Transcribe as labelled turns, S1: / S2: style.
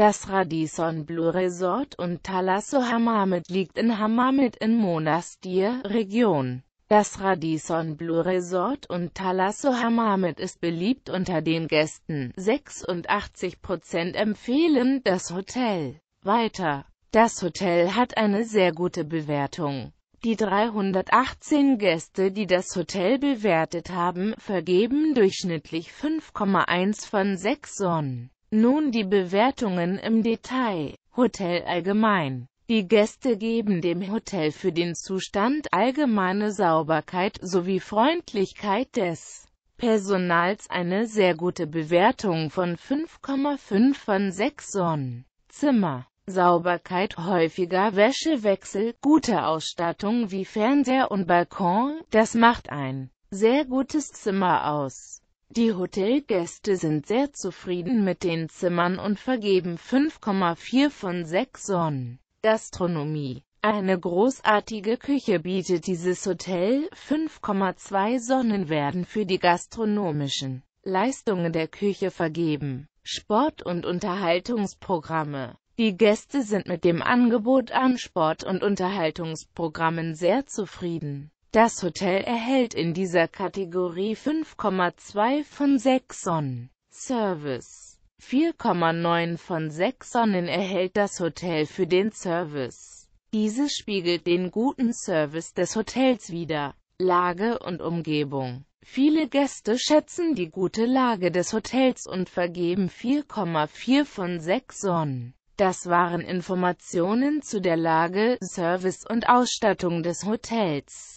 S1: Das Radisson Blue Resort und Talasso Hammamet liegt in Hammamet in Monastir, Region. Das Radisson Blue Resort und Talasso Hammamet ist beliebt unter den Gästen. 86% empfehlen das Hotel. Weiter. Das Hotel hat eine sehr gute Bewertung. Die 318 Gäste, die das Hotel bewertet haben, vergeben durchschnittlich 5,1 von 6 Sonnen. Nun die Bewertungen im Detail. Hotel allgemein. Die Gäste geben dem Hotel für den Zustand allgemeine Sauberkeit sowie Freundlichkeit des Personals eine sehr gute Bewertung von 5,5 von 6 Sonnen. Zimmer, Sauberkeit, häufiger Wäschewechsel, gute Ausstattung wie Fernseher und Balkon, das macht ein sehr gutes Zimmer aus. Die Hotelgäste sind sehr zufrieden mit den Zimmern und vergeben 5,4 von 6 Sonnen. Gastronomie eine großartige Küche bietet dieses Hotel, 5,2 Sonnen werden für die gastronomischen Leistungen der Küche vergeben. Sport- und Unterhaltungsprogramme Die Gäste sind mit dem Angebot an Sport- und Unterhaltungsprogrammen sehr zufrieden. Das Hotel erhält in dieser Kategorie 5,2 von 6 Sonnen. Service 4,9 von 6 Sonnen erhält das Hotel für den Service. Dieses spiegelt den guten Service des Hotels wider. Lage und Umgebung Viele Gäste schätzen die gute Lage des Hotels und vergeben 4,4 von 6 Sonnen. Das waren Informationen zu der Lage, Service und Ausstattung des Hotels.